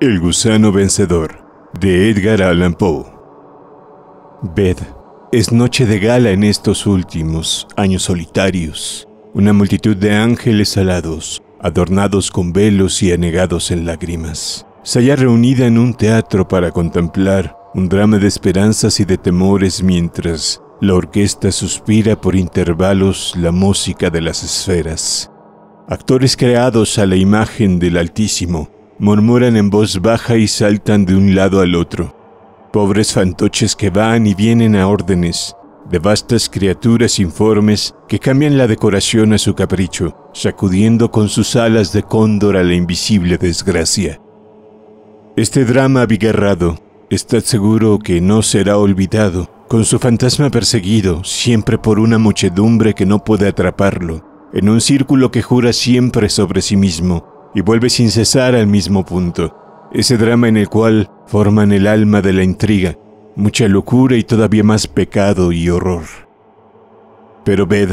El gusano vencedor de Edgar Allan Poe. Ved, es noche de gala en estos últimos años solitarios. Una multitud de ángeles alados, adornados con velos y anegados en lágrimas, se halla reunida en un teatro para contemplar un drama de esperanzas y de temores mientras la orquesta suspira por intervalos la música de las esferas. Actores creados a la imagen del Altísimo murmuran en voz baja y saltan de un lado al otro. Pobres fantoches que van y vienen a órdenes, de vastas criaturas informes que cambian la decoración a su capricho, sacudiendo con sus alas de cóndor a la invisible desgracia. Este drama abigarrado, estad seguro que no será olvidado, con su fantasma perseguido, siempre por una muchedumbre que no puede atraparlo, en un círculo que jura siempre sobre sí mismo, y vuelve sin cesar al mismo punto. Ese drama en el cual forman el alma de la intriga, mucha locura y todavía más pecado y horror. Pero ved,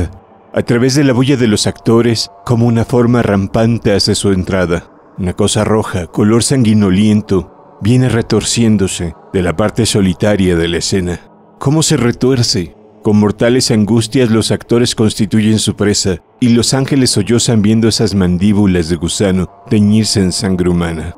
a través de la bulla de los actores, como una forma rampante hace su entrada. Una cosa roja, color sanguinoliento, viene retorciéndose de la parte solitaria de la escena. ¿Cómo se retuerce? Con mortales angustias los actores constituyen su presa, y los ángeles sollozan viendo esas mandíbulas de gusano teñirse en sangre humana.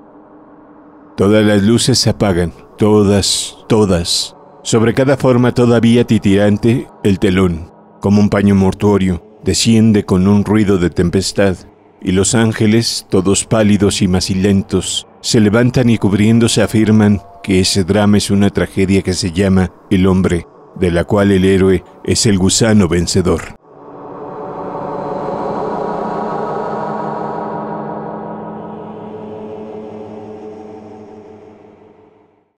Todas las luces se apagan, todas, todas. Sobre cada forma todavía titirante, el telón, como un paño mortuorio, desciende con un ruido de tempestad, y los ángeles, todos pálidos y macilentos, se levantan y cubriéndose afirman que ese drama es una tragedia que se llama El hombre, de la cual el héroe es el gusano vencedor.